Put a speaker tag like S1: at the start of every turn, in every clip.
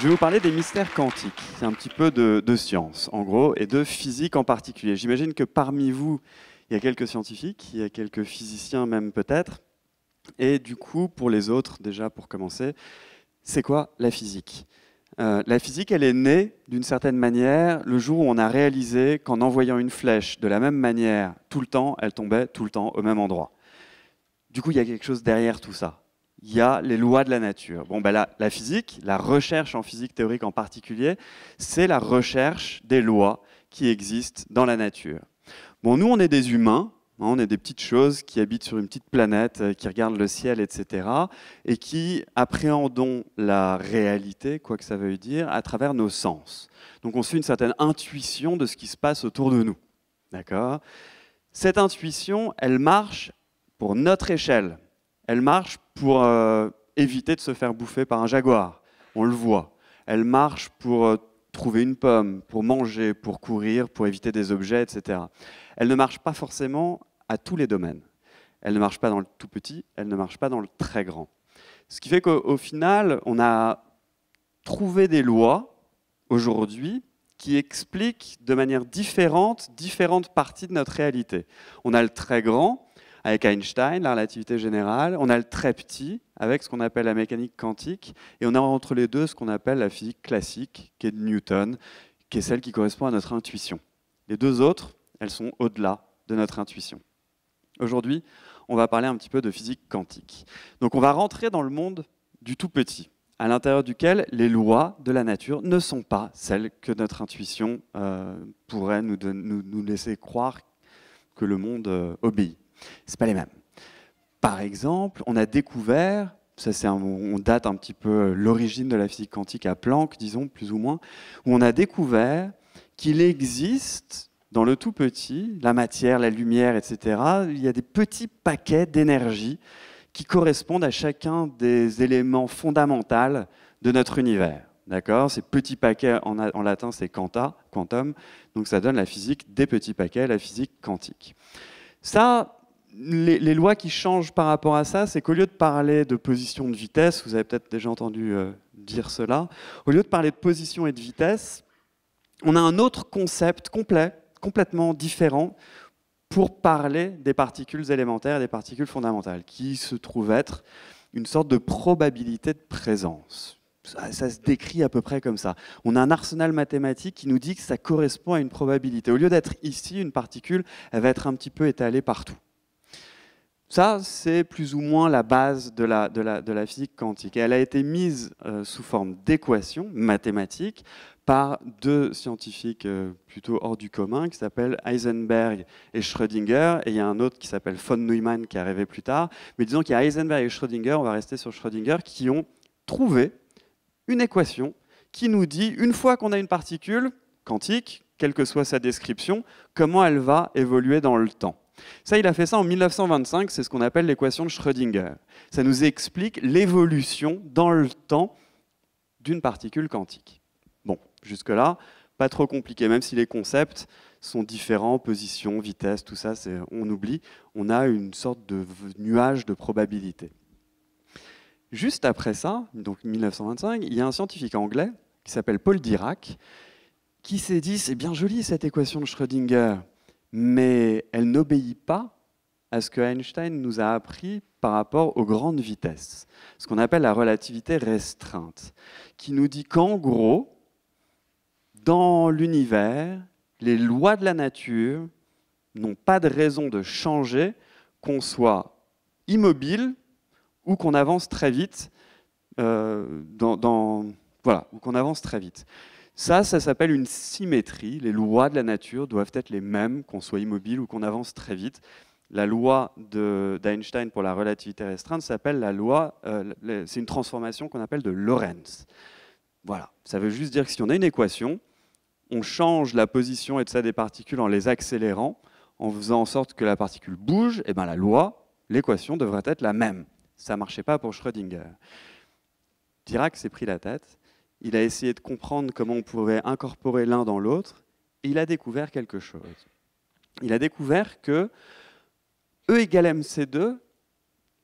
S1: Je vais vous parler des mystères quantiques. C'est un petit peu de, science, en gros, et de physique en particulier. J'imagine que parmi vous, il y a quelques scientifiques, il y a quelques physiciens même peut-être. Et du coup, pour les autres, déjà pour commencer, c'est quoi la physique euh, la physique, elle est née d'une certaine manière le jour où on a réalisé qu'en envoyant une flèche de la même manière tout le temps, elle tombait tout le temps au même endroit. Du coup, il y a quelque chose derrière tout ça il y a les lois de la nature. Bon, ben, la, physique, la recherche en physique théorique en particulier, c'est la recherche des lois qui existent dans la nature. Bon, nous, on est des humains, hein, on est des petites choses qui habitent sur une petite planète, euh, qui regardent le ciel, etc., et qui appréhendons la réalité, quoi que ça veuille dire, à travers nos sens. Donc, on suit une certaine intuition de ce qui se passe autour de nous. Cette intuition, elle marche pour notre échelle elle marche pour euh, éviter de se faire bouffer par un jaguar, on le voit. Elle marche pour euh, trouver une pomme, pour manger, pour courir, pour éviter des objets, etc. Elle ne marche pas forcément à tous les domaines. Elle ne marche pas dans le tout petit, elle ne marche pas dans le très grand. Ce qui fait qu'au final, on a trouvé des lois aujourd'hui qui expliquent de manière différente différentes parties de notre réalité. On a le très grand avec Einstein, la relativité générale, on a le très petit avec ce qu'on appelle la mécanique quantique, et on a entre les deux ce qu'on appelle la physique classique, qui est de Newton, qui est celle qui correspond à notre intuition. Les deux autres, elles sont au-delà de notre intuition. Aujourd'hui, on va parler un petit peu de physique quantique. Donc on va rentrer dans le monde du tout petit, à l'intérieur duquel les lois de la nature ne sont pas celles que notre intuition euh, pourrait nous, laisser croire que le monde euh, obéit. C'est pas les mêmes. Par exemple, on a découvert, ça c'est on date un petit peu l'origine de la physique quantique à Planck, disons plus ou moins, où on a découvert qu'il existe dans le tout petit, la matière, la lumière, etc. Il y a des petits paquets d'énergie qui correspondent à chacun des éléments fondamentaux de notre univers. D'accord Ces petits paquets, en, latin, c'est quanta, quantum. Donc ça donne la physique des petits paquets, la physique quantique. Ça, les, lois qui changent par rapport à ça, c'est qu'au lieu de parler de position de vitesse, vous avez peut-être déjà entendu euh, dire cela, au lieu de parler de position et de vitesse, on a un autre concept complet, complètement différent, pour parler des particules élémentaires et des particules fondamentales, qui se trouve être une sorte de probabilité de présence. ça, se décrit à peu près comme ça. On a un arsenal mathématique qui nous dit que ça correspond à une probabilité. Au lieu d'être ici, une particule, elle va être un petit peu étalée partout. Ça, c'est plus ou moins la base de la, physique quantique. elle a été mise euh, sous forme d'équation mathématiques par deux scientifiques euh, plutôt hors du commun qui s'appellent Heisenberg et Schrödinger. Et il y a un autre qui s'appelle von Neumann qui est arrivé plus tard. Mais disons qu'il y a Heisenberg et Schrödinger, on va rester sur Schrödinger, qui ont trouvé une équation qui nous dit, une fois qu'on a une particule quantique, quelle que soit sa description, comment elle va évoluer dans le temps. Ça, il a fait ça en 1925, c'est ce qu'on appelle l'équation de Schrödinger. Ça nous explique l'évolution dans le temps d'une particule quantique. Bon, jusque-là, pas trop compliqué, même si les concepts sont différents, position, vitesse, tout ça, on oublie, on a une sorte de nuage de probabilité. Juste après ça, donc 1925, il y a un scientifique anglais qui s'appelle Paul Dirac, qui s'est dit, c'est bien joli cette équation de Schrödinger, mais elle n'obéit pas à ce que Einstein nous a appris par rapport aux grandes vitesses, ce qu'on appelle la relativité restreinte, qui nous dit qu'en gros, dans l'univers, les lois de la nature n'ont pas de raison de changer qu'on soit immobile ou qu'on avance très vite euh, voilà, ou qu'on avance très vite. Ça, ça s'appelle une symétrie. Les lois de la nature doivent être les mêmes, qu'on soit immobile ou qu'on avance très vite. La loi d'Einstein pour la relativité restreinte s'appelle la loi, euh, c'est une transformation qu'on appelle de Lorentz. Voilà, ça veut juste dire que si on a une équation, on change la position et ça des particules en les accélérant, en faisant en sorte que la particule bouge, et eh ben la loi, l'équation devrait être la même. Ça ne marchait pas pour Schrödinger. Dirac s'est pris la tête il a essayé de comprendre comment on pouvait incorporer l'un dans l'autre, il a découvert quelque chose. Il a découvert que E égale mc2,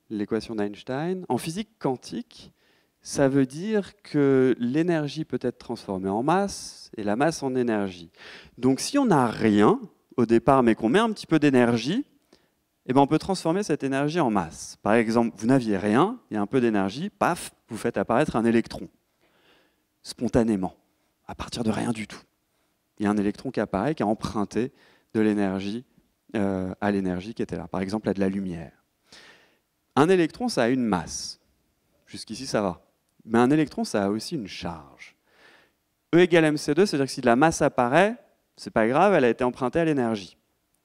S1: l'équation d'Einstein, en physique quantique, ça veut dire que l'énergie peut être transformée en masse et la masse en énergie. Donc si on n'a rien au départ, mais qu'on met un petit peu d'énergie, eh ben, on peut transformer cette énergie en masse. Par exemple, vous n'aviez rien, il y a un peu d'énergie, paf, vous faites apparaître un électron spontanément, à partir de rien du tout. Il y a un électron qui apparaît, qui a emprunté de l'énergie euh, à l'énergie qui était là, par exemple à de la lumière. Un électron, ça a une masse. Jusqu'ici, ça va. Mais un électron, ça a aussi une charge. E égale mc2, c'est-à-dire que si de la masse apparaît, c'est pas grave, elle a été empruntée à l'énergie.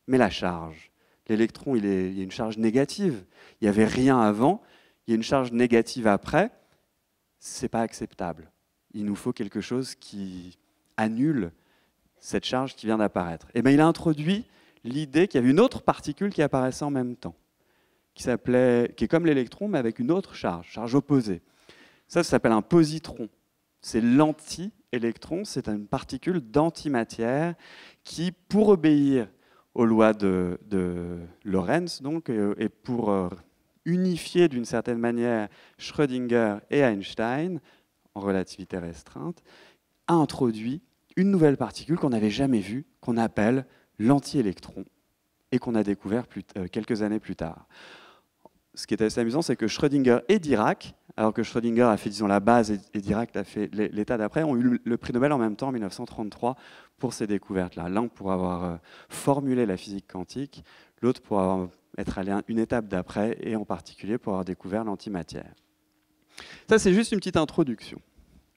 S1: Mais la charge, l'électron, il, y a une charge négative. Il n'y avait rien avant, il y a une charge négative après, c'est pas acceptable il nous faut quelque chose qui annule cette charge qui vient d'apparaître. Et eh bien, il a introduit l'idée qu'il y avait une autre particule qui apparaissait en même temps, qui, s'appelait, qui est comme l'électron, mais avec une autre charge, charge opposée. Ça, ça s'appelle un positron. C'est l'anti-électron, c'est une particule d'antimatière qui, pour obéir aux lois de, de Lorentz, donc, et pour euh, unifier d'une certaine manière Schrödinger et Einstein, en relativité restreinte, a introduit une nouvelle particule qu'on n'avait jamais vue, qu'on appelle l'anti-électron, et qu'on a découvert euh, quelques années plus tard. Ce qui est assez amusant, c'est que Schrödinger et Dirac, alors que Schrödinger a fait disons, la base et, Dirac a fait l'état d'après, ont eu le prix Nobel en même temps en 1933 pour ces découvertes-là. L'un pour avoir euh, formulé la physique quantique, l'autre pour avoir, être allé une étape d'après, et en particulier pour avoir découvert l'antimatière. Ça, c'est juste une petite introduction.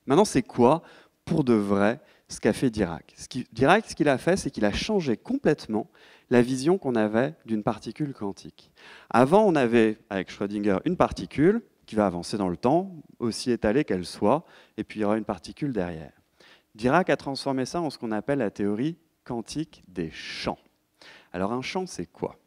S1: Maintenant, c'est quoi, pour de vrai, ce qu'a fait Dirac Dirac, ce qu'il a fait, c'est qu'il a changé complètement la vision qu'on avait d'une particule quantique. Avant, on avait, avec Schrödinger, une particule qui va avancer dans le temps, aussi étalée qu'elle soit, et puis il y aura une particule derrière. Dirac a transformé ça en ce qu'on appelle la théorie quantique des champs. Alors un champ, c'est quoi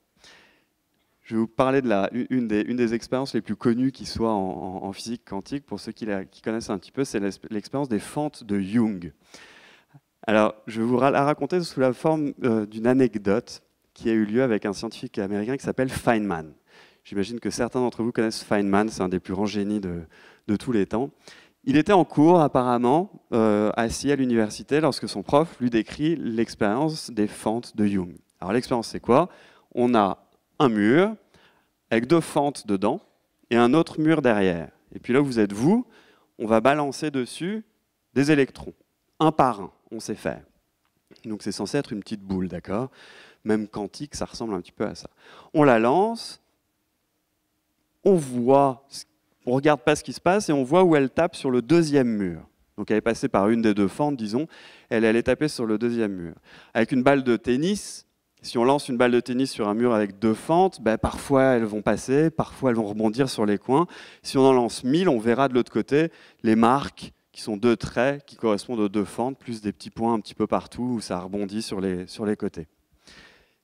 S1: je vais vous parler de la, une, des, une des expériences les plus connues qui soit en, physique quantique. Pour ceux qui, la, connaissent un petit peu, c'est l'expérience des fentes de Young. Alors, je vais vous la raconter sous la forme euh, d'une anecdote qui a eu lieu avec un scientifique américain qui s'appelle Feynman. J'imagine que certains d'entre vous connaissent Feynman, c'est un des plus grands génies de, tous les temps. Il était en cours, apparemment, euh, assis à l'université lorsque son prof lui décrit l'expérience des fentes de Young. Alors, l'expérience, c'est quoi On a un mur avec deux fentes dedans et un autre mur derrière. Et puis là vous êtes vous, on va balancer dessus des électrons, un par un, on sait faire. Donc c'est censé être une petite boule, d'accord Même quantique, ça ressemble un petit peu à ça. On la lance, on voit, on regarde pas ce qui se passe et on voit où elle tape sur le deuxième mur. Donc elle est passée par une des deux fentes, disons, elle est tapée sur le deuxième mur. Avec une balle de tennis, si on lance une balle de tennis sur un mur avec deux fentes, ben, parfois elles vont passer, parfois elles vont rebondir sur les coins. Si on en lance mille, on verra de l'autre côté les marques qui sont deux traits qui correspondent aux deux fentes, plus des petits points un petit peu partout où ça rebondit sur les, côtés.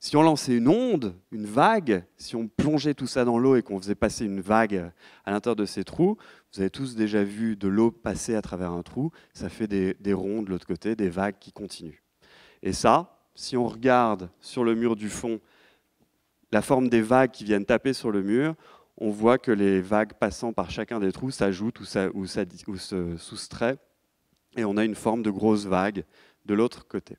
S1: Si on lançait une onde, une vague, si on plongeait tout ça dans l'eau et qu'on faisait passer une vague à l'intérieur de ces trous, vous avez tous déjà vu de l'eau passer à travers un trou, ça fait des, des ronds de l'autre côté, des vagues qui continuent. Et ça, si on regarde sur le mur du fond la forme des vagues qui viennent taper sur le mur, on voit que les vagues passant par chacun des trous s'ajoutent ou, se soustraient, et on a une forme de grosse vague de l'autre côté.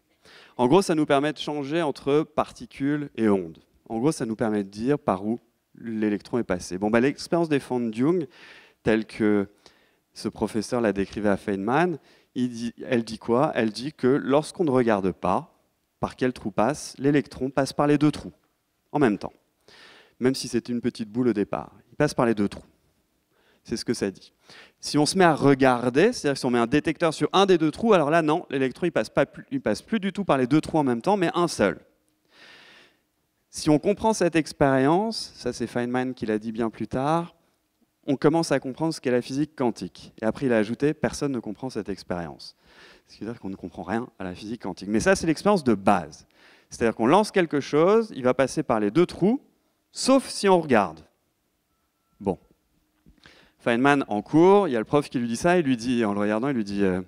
S1: En gros, ça nous permet de changer entre particules et ondes. En gros, ça nous permet de dire par où l'électron est passé. Bon, bah, L'expérience des de Jung, telle que ce professeur la décrivait à Feynman, elle dit quoi Elle dit que lorsqu'on ne regarde pas, par quel trou passe L'électron passe par les deux trous, en même temps. Même si c'est une petite boule au départ, il passe par les deux trous. C'est ce que ça dit. Si on se met à regarder, c'est-à-dire si on met un détecteur sur un des deux trous, alors là, non, l'électron, il ne passe, pas, passe plus du tout par les deux trous en même temps, mais un seul. Si on comprend cette expérience, ça c'est Feynman qui l'a dit bien plus tard, on commence à comprendre ce qu'est la physique quantique. Et après, il a ajouté, personne ne comprend cette expérience. Ce qui dire qu'on ne comprend rien à la physique quantique. Mais ça, c'est l'expérience de base. C'est-à-dire qu'on lance quelque chose, il va passer par les deux trous, sauf si on regarde. Bon. Feynman en cours, il y a le prof qui lui dit ça, il lui dit, en le regardant, il lui dit euh,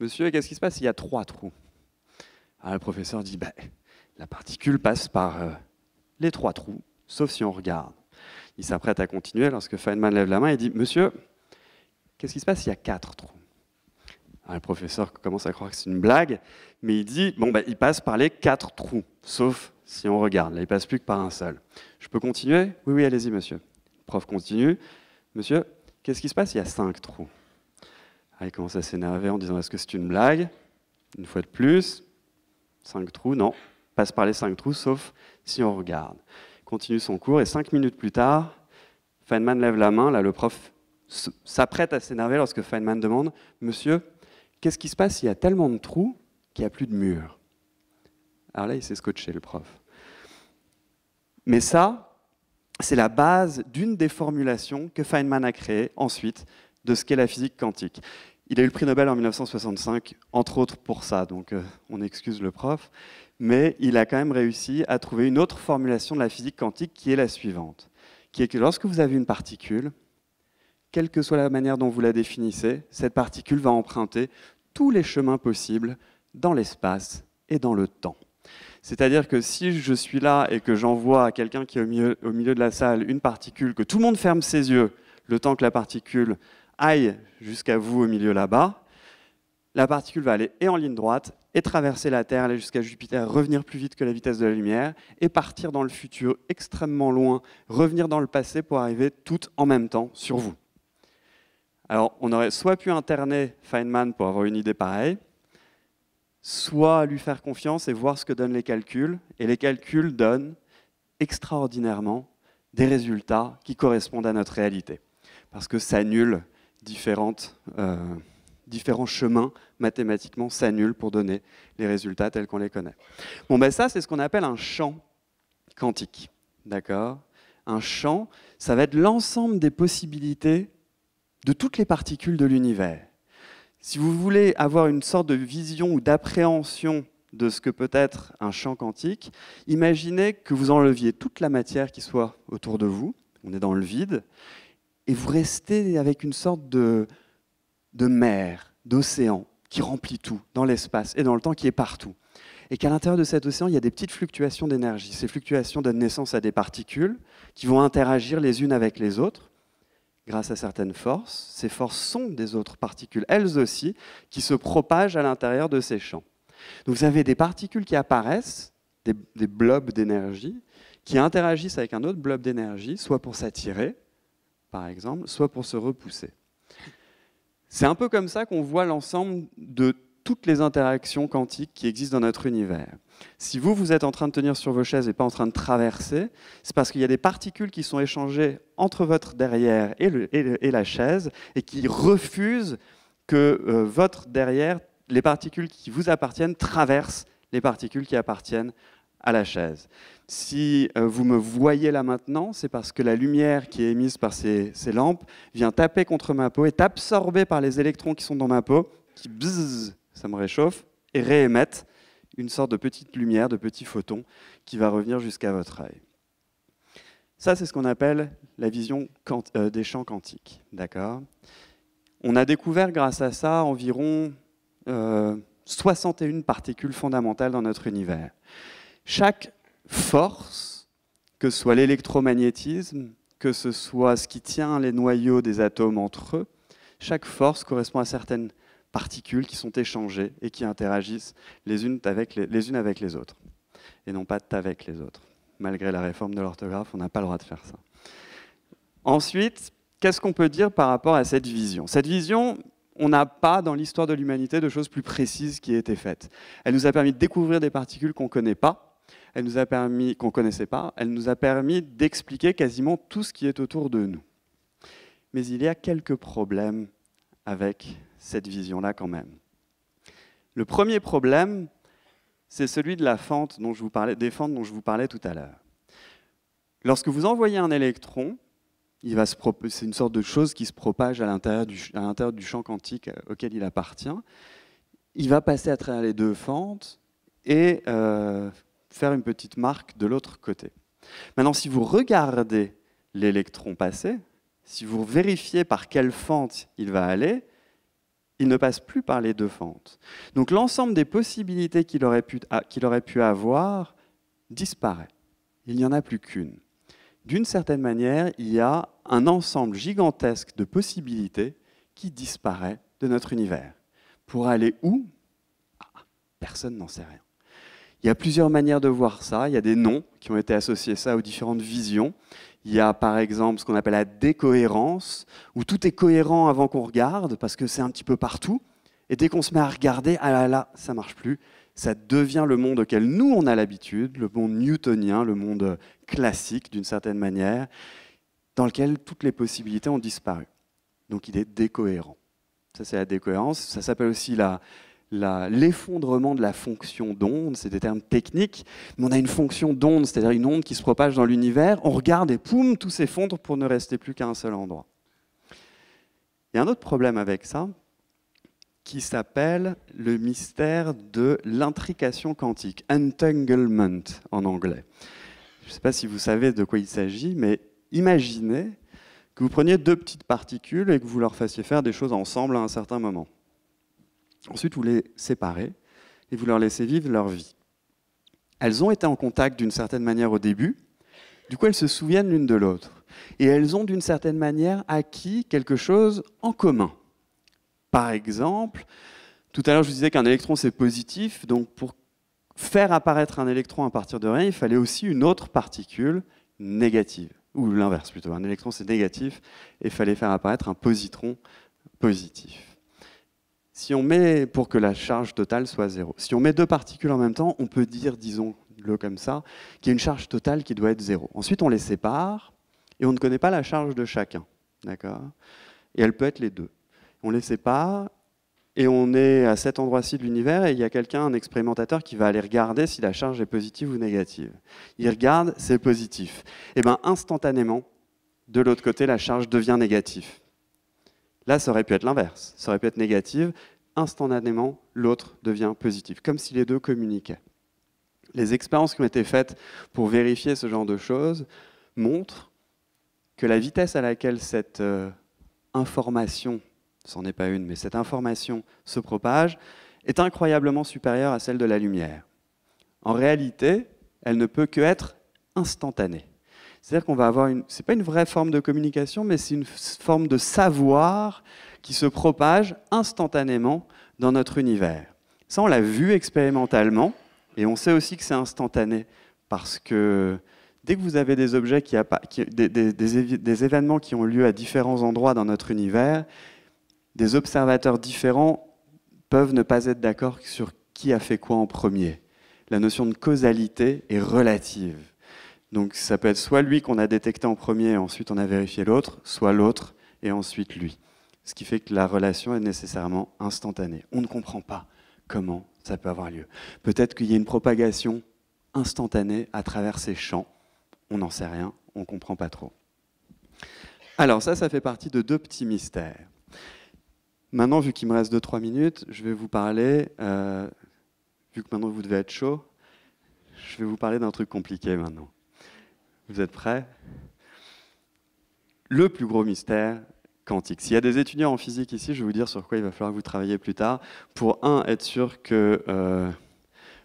S1: Monsieur, qu'est-ce qui se passe Il y a trois trous. Alors ah, le professeur dit ben, La particule passe par euh, les trois trous, sauf si on regarde. Il s'apprête à continuer lorsque Feynman lève la main et dit Monsieur, qu'est-ce qui se passe s'il y a quatre trous Le professeur commence à croire que c'est une blague, mais il dit Bon, bah, il passe par les quatre trous, sauf si on regarde. Là, il passe plus que par un seul. Je peux continuer Oui, oui, allez-y, monsieur. Le prof continue Monsieur, qu'est-ce qui se passe Il y a cinq trous. Ah, il commence à s'énerver en disant Est-ce que c'est une blague Une fois de plus, cinq trous, non. Passe par les cinq trous, sauf si on regarde continue son cours, et cinq minutes plus tard, Feynman lève la main, là le prof s'apprête à s'énerver lorsque Feynman demande « Monsieur, qu'est-ce qui se passe Il y a tellement de trous qu'il n'y a plus de murs. » Alors là, il s'est scotché, le prof. Mais ça, c'est la base d'une des formulations que Feynman a créées ensuite de ce qu'est la physique quantique. Il a eu le prix Nobel en 1965, entre autres pour ça, donc euh, on excuse le prof, mais il a quand même réussi à trouver une autre formulation de la physique quantique qui est la suivante, qui est que lorsque vous avez une particule, quelle que soit la manière dont vous la définissez, cette particule va emprunter tous les chemins possibles dans l'espace et dans le temps. C'est-à-dire que si je suis là et que j'envoie à quelqu'un qui est au milieu, au milieu, de la salle une particule, que tout le monde ferme ses yeux le temps que la particule aille jusqu'à vous au milieu là-bas, la particule va aller et en ligne droite, et traverser la Terre, aller jusqu'à Jupiter, revenir plus vite que la vitesse de la lumière, et partir dans le futur extrêmement loin, revenir dans le passé pour arriver toutes en même temps sur vous. Alors, on aurait soit pu interner Feynman pour avoir une idée pareille, soit lui faire confiance et voir ce que donnent les calculs. Et les calculs donnent extraordinairement des résultats qui correspondent à notre réalité. Parce que ça annule euh, différents chemins mathématiquement s'annulent pour donner les résultats tels qu'on les connaît. Bon, ben ça, c'est ce qu'on appelle un champ quantique. D'accord Un champ, ça va être l'ensemble des possibilités de toutes les particules de l'univers. Si vous voulez avoir une sorte de vision ou d'appréhension de ce que peut être un champ quantique, imaginez que vous enleviez toute la matière qui soit autour de vous, on est dans le vide, et vous restez avec une sorte de, de mer, d'océan, qui remplit tout, dans l'espace et dans le temps, qui est partout. Et qu'à l'intérieur de cet océan, il y a des petites fluctuations d'énergie. Ces fluctuations donnent naissance à des particules qui vont interagir les unes avec les autres grâce à certaines forces. Ces forces sont des autres particules, elles aussi, qui se propagent à l'intérieur de ces champs. Donc vous avez des particules qui apparaissent, des, des blobs d'énergie, qui interagissent avec un autre blob d'énergie, soit pour s'attirer, par exemple, soit pour se repousser. C'est un peu comme ça qu'on voit l'ensemble de toutes les interactions quantiques qui existent dans notre univers. Si vous, vous êtes en train de tenir sur vos chaises et pas en train de traverser, c'est parce qu'il y a des particules qui sont échangées entre votre derrière et, la chaise et qui refusent que euh, votre derrière, les particules qui vous appartiennent, traversent les particules qui appartiennent à la chaise. Si euh, vous me voyez là maintenant, c'est parce que la lumière qui est émise par ces, lampes vient taper contre ma peau, est absorbée par les électrons qui sont dans ma peau, qui bzzz, ça me réchauffe, et réémettent une sorte de petite lumière, de petit photon qui va revenir jusqu'à votre œil. Ça, c'est ce qu'on appelle la vision euh, des champs quantiques. D'accord On a découvert grâce à ça environ euh, 61 particules fondamentales dans notre univers chaque force, que ce soit l'électromagnétisme, que ce soit ce qui tient les noyaux des atomes entre eux, chaque force correspond à certaines particules qui sont échangées et qui interagissent les unes avec les, autres, et non pas avec les autres. Malgré la réforme de l'orthographe, on n'a pas le droit de faire ça. Ensuite, qu'est-ce qu'on peut dire par rapport à cette vision Cette vision, on n'a pas dans l'histoire de l'humanité de choses plus précises qui aient été faites. Elle nous a permis de découvrir des particules qu'on ne connaît pas, nous a permis, qu'on ne connaissait pas, elle nous a permis d'expliquer quasiment tout ce qui est autour de nous. Mais il y a quelques problèmes avec cette vision-là quand même. Le premier problème, c'est celui de la fente dont je vous parlais, des fentes dont je vous parlais tout à l'heure. Lorsque vous envoyez un électron, c'est une sorte de chose qui se propage à l'intérieur du, champ quantique auquel il appartient. Il va passer à travers les deux fentes et euh, faire une petite marque de l'autre côté. Maintenant, si vous regardez l'électron passer, si vous vérifiez par quelle fente il va aller, il ne passe plus par les deux fentes. Donc l'ensemble des possibilités qu'il aurait, pu, ah, aurait pu avoir disparaît. Il n'y en a plus qu'une. D'une certaine manière, il y a un ensemble gigantesque de possibilités qui disparaît de notre univers. Pour aller où ah, Personne n'en sait rien. Il y a plusieurs manières de voir ça. Il y a des noms qui ont été associés ça aux différentes visions. Il y a par exemple ce qu'on appelle la décohérence, où tout est cohérent avant qu'on regarde, parce que c'est un petit peu partout. Et dès qu'on se met à regarder, ah là là, ça marche plus. Ça devient le monde auquel nous on a l'habitude, le monde newtonien, le monde classique d'une certaine manière, dans lequel toutes les possibilités ont disparu. Donc il est décohérent. Ça, c'est la décohérence. Ça s'appelle aussi la l'effondrement de la fonction d'onde, c'est des termes techniques, mais on a une fonction d'onde, c'est-à-dire une onde qui se propage dans l'univers, on regarde et poum, tout s'effondre pour ne rester plus qu'à un seul endroit. Il y a un autre problème avec ça, qui s'appelle le mystère de l'intrication quantique, entanglement en anglais. Je ne sais pas si vous savez de quoi il s'agit, mais imaginez que vous preniez deux petites particules et que vous leur fassiez faire des choses ensemble à un certain moment. Ensuite, vous les séparez et vous leur laissez vivre leur vie. Elles ont été en contact d'une certaine manière au début, du coup elles se souviennent l'une de l'autre. Et elles ont d'une certaine manière acquis quelque chose en commun. Par exemple, tout à l'heure je vous disais qu'un électron c'est positif, donc pour faire apparaître un électron à partir de rien, il fallait aussi une autre particule négative, ou l'inverse plutôt. Un électron c'est négatif et il fallait faire apparaître un positron positif si on met, pour que la charge totale soit zéro, si on met deux particules en même temps, on peut dire, disons-le comme ça, qu'il y a une charge totale qui doit être zéro. Ensuite, on les sépare et on ne connaît pas la charge de chacun. D'accord Et elle peut être les deux. On les sépare et on est à cet endroit-ci de l'univers et il y a quelqu'un, un expérimentateur, qui va aller regarder si la charge est positive ou négative. Il regarde, c'est positif. Et eh bien instantanément, de l'autre côté, la charge devient négative. Là, ça aurait pu être l'inverse. Ça aurait pu être négative instantanément, l'autre devient positif, comme si les deux communiquaient. Les expériences qui ont été faites pour vérifier ce genre de choses montrent que la vitesse à laquelle cette euh, information, n'en est pas une, mais cette information se propage, est incroyablement supérieure à celle de la lumière. En réalité, elle ne peut qu'être instantanée. C'est-à-dire qu'on va avoir une. C'est pas une vraie forme de communication, mais c'est une forme de savoir qui se propage instantanément dans notre univers. Ça, on l'a vu expérimentalement, et on sait aussi que c'est instantané, parce que dès que vous avez des objets qui, des événements qui ont lieu à différents endroits dans notre univers, des observateurs différents peuvent ne pas être d'accord sur qui a fait quoi en premier. La notion de causalité est relative. Donc ça peut être soit lui qu'on a détecté en premier et ensuite on a vérifié l'autre, soit l'autre et ensuite lui. Ce qui fait que la relation est nécessairement instantanée. On ne comprend pas comment ça peut avoir lieu. Peut-être qu'il y a une propagation instantanée à travers ces champs. On n'en sait rien, on ne comprend pas trop. Alors ça, ça fait partie de deux petits mystères. Maintenant, vu qu'il me reste 2-3 minutes, je vais vous parler, euh, vu que maintenant vous devez être chaud, je vais vous parler d'un truc compliqué maintenant. Vous êtes prêts Le plus gros mystère quantique. S'il y a des étudiants en physique ici, je vais vous dire sur quoi il va falloir que vous travailliez plus tard pour, un, être sûr que euh,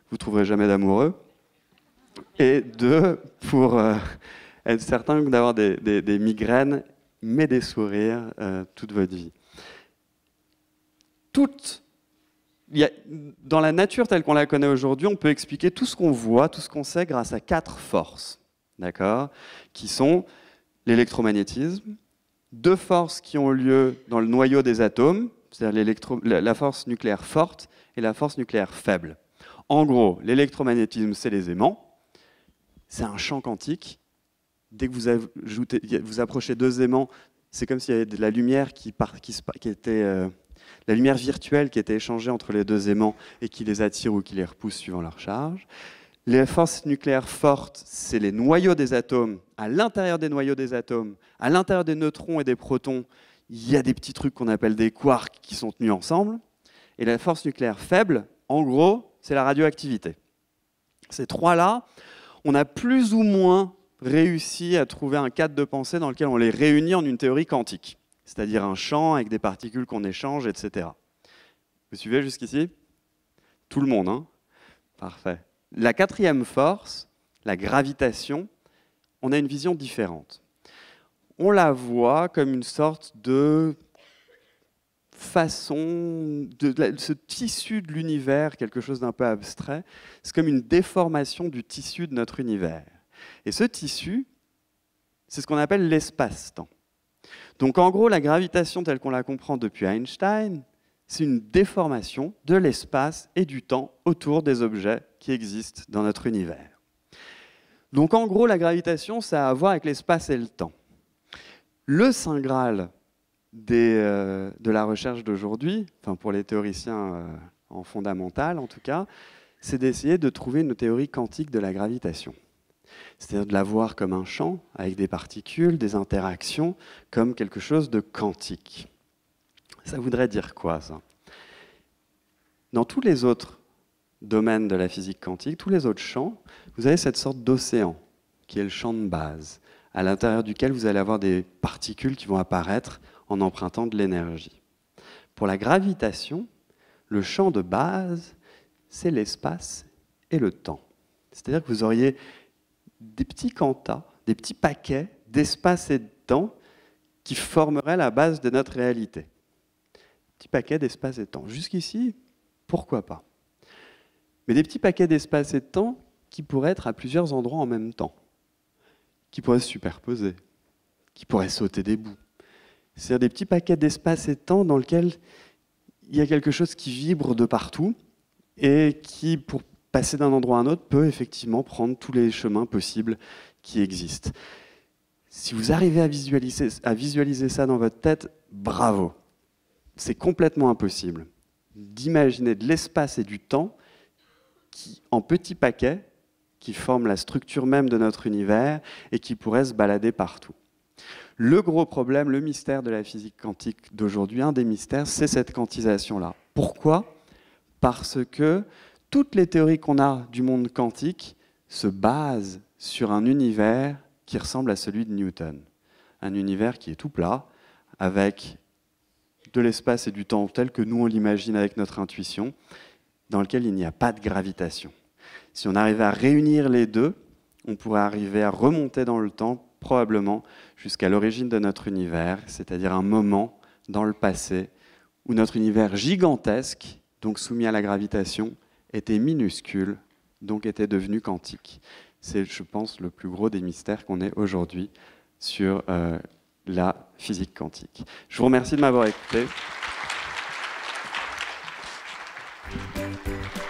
S1: vous ne trouverez jamais d'amoureux, et deux, pour euh, être certain d'avoir des, migraines, mais des sourires euh, toute votre vie. dans la nature telle qu'on la connaît aujourd'hui, on peut expliquer tout ce qu'on voit, tout ce qu'on sait grâce à quatre forces d'accord, qui sont l'électromagnétisme, deux forces qui ont lieu dans le noyau des atomes, c'est-à-dire la force nucléaire forte et la force nucléaire faible. En gros, l'électromagnétisme, c'est les aimants, c'est un champ quantique. Dès que vous, vous approchez deux aimants, c'est comme s'il y avait de la lumière qui, était euh, la lumière virtuelle qui était échangée entre les deux aimants et qui les attire ou qui les repousse suivant leur charge. Les forces nucléaires fortes, c'est les noyaux des atomes. À l'intérieur des noyaux des atomes, à l'intérieur des neutrons et des protons, il y a des petits trucs qu'on appelle des quarks qui sont tenus ensemble. Et la force nucléaire faible, en gros, c'est la radioactivité. Ces trois-là, on a plus ou moins réussi à trouver un cadre de pensée dans lequel on les réunit en une théorie quantique, c'est-à-dire un champ avec des particules qu'on échange, etc. Vous suivez jusqu'ici Tout le monde, hein Parfait. La quatrième force, la gravitation, on a une vision différente. On la voit comme une sorte de façon, ce tissu de l'univers, quelque chose d'un peu abstrait, c'est comme une déformation du tissu de notre univers. Et ce tissu, c'est ce qu'on appelle l'espace-temps. Donc en gros, la gravitation telle qu'on la comprend depuis Einstein, c'est une déformation de l'espace et du temps autour des objets qui existent dans notre univers. Donc en gros, la gravitation, ça a à voir avec l'espace et le temps. Le Saint Graal euh, de la recherche d'aujourd'hui, enfin pour les théoriciens euh, en fondamental en tout cas, c'est d'essayer de trouver une théorie quantique de la gravitation. C'est-à-dire de la voir comme un champ, avec des particules, des interactions, comme quelque chose de quantique. Ça voudrait dire quoi ça Dans tous les autres domaine de la physique quantique, tous les autres champs, vous avez cette sorte d'océan, qui est le champ de base, à l'intérieur duquel vous allez avoir des particules qui vont apparaître en empruntant de l'énergie. Pour la gravitation, le champ de base, c'est l'espace et le temps. C'est-à-dire que vous auriez des petits quantas, des petits paquets d'espace et de temps qui formeraient la base de notre réalité. Petit paquet d'espace et de temps. Jusqu'ici, pourquoi pas mais des petits paquets d'espace et de temps qui pourraient être à plusieurs endroits en même temps, qui pourraient se superposer, qui pourraient sauter des bouts. C'est-à-dire des petits paquets d'espace et de temps dans lesquels il y a quelque chose qui vibre de partout et qui, pour passer d'un endroit à un autre, peut effectivement prendre tous les chemins possibles qui existent. Si vous arrivez à visualiser, à visualiser ça dans votre tête, bravo. C'est complètement impossible d'imaginer de l'espace et du temps qui, en petits paquets qui forment la structure même de notre univers et qui pourraient se balader partout. Le gros problème, le mystère de la physique quantique d'aujourd'hui, un des mystères, c'est cette quantisation-là. Pourquoi Parce que toutes les théories qu'on a du monde quantique se basent sur un univers qui ressemble à celui de Newton. Un univers qui est tout plat, avec de l'espace et du temps tel que nous on l'imagine avec notre intuition, dans lequel il n'y a pas de gravitation. Si on arrivait à réunir les deux, on pourrait arriver à remonter dans le temps, probablement jusqu'à l'origine de notre univers, c'est-à-dire un moment dans le passé où notre univers gigantesque, donc soumis à la gravitation, était minuscule, donc était devenu quantique. C'est, je pense, le plus gros des mystères qu'on ait aujourd'hui sur euh, la physique quantique. Je vous remercie de m'avoir écouté. Thank you.